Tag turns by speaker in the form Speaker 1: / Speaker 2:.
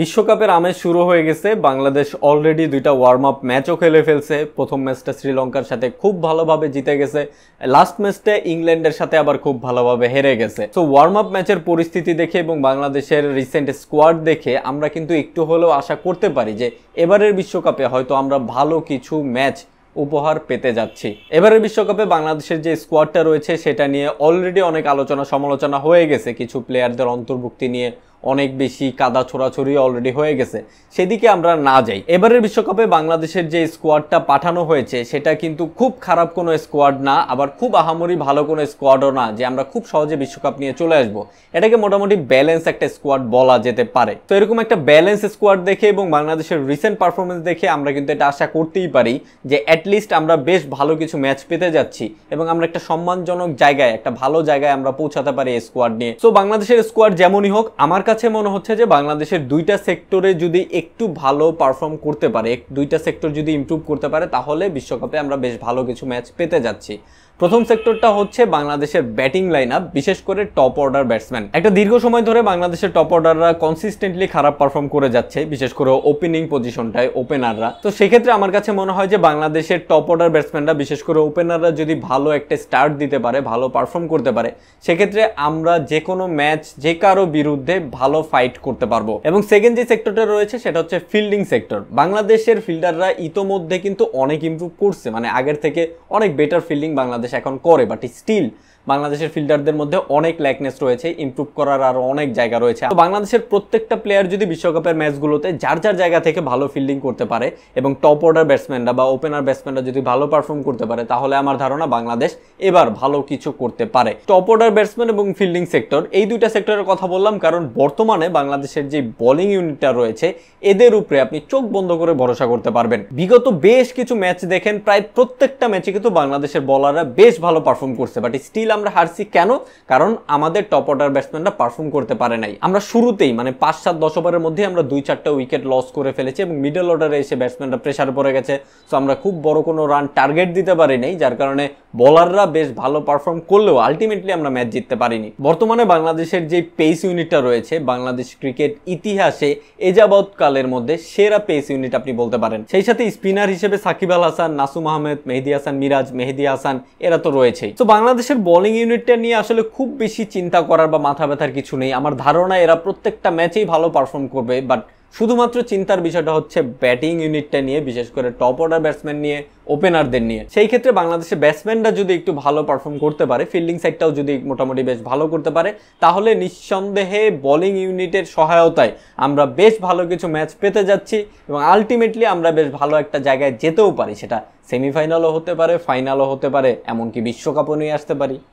Speaker 1: বিশ্বকাপের আমেজ শুরু হয়ে গেছে বাংলাদেশ অলরেডি দুইটা ওয়ার্ম আপ ম্যাচও খেলে ফেলছে প্রথম ম্যাচটা শ্রীলঙ্কার সাথে খুব ভালোভাবে জিতে গেছে লাস্ট ম্যাচটা ইংল্যান্ডের সাথে আবার খুব ভালোভাবে হেরে গেছে তো ওয়ার্ম আপ ম্যাচের পরিস্থিতি দেখে এবং বাংলাদেশের রিসেন্ট স্কোয়াড দেখে আমরা কিন্তু একটু হলেও আশা করতে পারি যে এবারের বিশ্বকাপে হয়তো আমরা ভালো কিছু ম্যাচ উপহার পেতে যাচ্ছি এবারের বিশ্বকাপে বাংলাদেশের যে স্কোয়াডটা রয়েছে সেটা নিয়ে অলরেডি অনেক আলোচনা সমালোচনা হয়ে গেছে কিছু প্লেয়ারদের অন্তর্ভুক্তি নিয়ে অনেক বেশি কাদা ছোড়াছড়ি অলরেডি হয়ে গেছে সেদিকে আমরা না যাই এবারের বিশ্বকাপে বাংলাদেশের যে স্কোয়াডটা পাঠানো হয়েছে সেটা কিন্তু খুব খারাপ কোনো স্কোয়াড না আবার খুব আহামরি ভালো কোনো স্কোয়াডও না যে আমরা খুব সহজে বিশ্বকাপ নিয়ে চলে আসব এটাকে মোটামুটি ব্যালেন্স একটা স্কোয়াড বলা যেতে পারে তো এরকম একটা ব্যালেন্স স্কোয়াড দেখে এবং বাংলাদেশের রিসেন্ট পারফরমেন্স দেখে আমরা কিন্তু এটা আশা করতেই পারি যে অ্যাটলিস্ট আমরা বেশ ভালো কিছু ম্যাচ পেতে যাচ্ছি এবং আমরা একটা সম্মানজনক জায়গায় একটা ভালো জায়গায় আমরা পৌঁছাতে পারি স্কোয়াড নিয়ে সো বাংলাদেশের স্কোয়াড যেমনই হোক আমার কাছে মনে হচ্ছে যে বাংলাদেশের দুইটা সেক্টরে যদি একটু ভালো পারফর্ম করতে পারে দুইটা সেক্টর যদি ইম্প্রুভ করতে পারে তাহলে বিশ্বকাপে আমরা বেশ ভালো কিছু ম্যাচ পেতে যাচ্ছি প্রথম সেক্টরটা হচ্ছে বাংলাদেশের ব্যাটিং লাইন আপ বিশেষ করে টপ অর্ডার ব্যাটসম্যান একটা দীর্ঘ সময় ধরে বাংলাদেশের টপ অর্ডাররা কনসিস্টেন্টলি খারাপ পারফর্ম করে যাচ্ছে বিশেষ করে ওপেনিং পজিশনটায় ওপেনাররা তো সেক্ষেত্রে আমার কাছে মনে হয় যে বাংলাদেশের টপ অর্ডার ব্যাটসম্যানরা বিশেষ করে ওপেনাররা যদি ভালো একটা স্টার্ট দিতে পারে ভালো পারফর্ম করতে পারে সেক্ষেত্রে আমরা যে কোনো ম্যাচ যে কারো বিরুদ্ধে ভালো ফাইট করতে পারবো এবং সেকেন্ড যে সেক্টরটা রয়েছে সেটা হচ্ছে ফিল্ডিং সেক্টর বাংলাদেশের ফিল্ডাররা ইতোমধ্যে কিন্তু অনেক ইম্প্রুভ করছে মানে আগের থেকে অনেক বেটার ফিল্ডিং বাংলাদেশ এখন করে বাট স্টিল বাংলাদেশের ফিল্ডারদের মধ্যে অনেক ল্যাকনেস রয়েছে ইম্প্রুভ করার আরও অনেক জায়গা রয়েছে তো বাংলাদেশের প্রত্যেকটা প্লেয়ার যদি বিশ্বকাপের ম্যাচগুলোতে যার যার জায়গা থেকে ভালো ফিল্ডিং করতে পারে এবং টপ অর্ডার ব্যাটসম্যানরা বা ওপেনার ব্যাটসম্যানরা যদি ভালো পারফর্ম করতে পারে তাহলে আমার ধারণা বাংলাদেশ এবার ভালো কিছু করতে পারে টপ অর্ডার ব্যাটসম্যান এবং ফিল্ডিং সেক্টর এই দুইটা সেক্টরের কথা বললাম কারণ বর্তমানে বাংলাদেশের যে বোলিং ইউনিটটা রয়েছে এদের উপরে আপনি চোখ বন্ধ করে ভরসা করতে পারবেন বিগত বেশ কিছু ম্যাচ দেখেন প্রায় প্রত্যেকটা ম্যাচে কিন্তু বাংলাদেশের বলাররা বেশ ভালো পারফর্ম করছে বাট স্টিল আমরা হারছি কেন কারণ আমাদের টপ অর্ডার ব্যাটসম্যানরা পারফর্ম করতে পারে নাই আমরা শুরুতেই মানে পাঁচ সাত দশ ওভারের মধ্যে আমরা দুই চারটা উইকেট লস করে ফেলেছি এবং মিডল অর্ডারে এসে ব্যাটসম্যানরা প্রেশার পড়ে গেছে সো আমরা খুব বড় কোনো রান টার্গেট দিতে পারি নাই যার কারণে বলাররা বেশ ভালো পারফর্ম করলেও আলটিমেটলি আমরা ম্যাচ জিততে পারিনি বর্তমানে বাংলাদেশের যে পেস ইউনিটটা রয়েছে বাংলাদেশ ক্রিকেট ইতিহাসে এজাবৎকালের মধ্যে সেরা পেস ইউনিট আপনি বলতে পারেন সেই সাথে স্পিনার হিসেবে সাকিব আল হাসান নাসুম আহমেদ মেহেদি হাসান মিরাজ মেহেদি হাসান এরা তো রয়েছেই তো বাংলাদেশের বোলিং ইউনিটটা নিয়ে আসলে খুব বেশি চিন্তা করার বা মাথা ব্যথার কিছু নেই আমার ধারণা এরা প্রত্যেকটা ম্যাচেই ভালো পারফর্ম করবে বাট শুধুমাত্র চিন্তার বিষয়টা হচ্ছে ব্যাটিং ইউনিটটা নিয়ে বিশেষ করে টপ অর্ডার ব্যাটসম্যান নিয়ে ওপেনারদের নিয়ে সেই ক্ষেত্রে বাংলাদেশের ব্যাটসম্যানরা যদি একটু ভালো পারফর্ম করতে পারে ফিল্ডিং সাইডটাও যদি মোটামুটি বেশ ভালো করতে পারে তাহলে নিঃসন্দেহে বোলিং ইউনিটের সহায়তায় আমরা বেশ ভালো কিছু ম্যাচ পেতে যাচ্ছি এবং আলটিমেটলি আমরা বেশ ভালো একটা জায়গায় যেতেও পারি সেটা সেমিফাইনালও হতে পারে ফাইনালও হতে পারে এমনকি বিশ্বকাপও নিয়ে আসতে পারি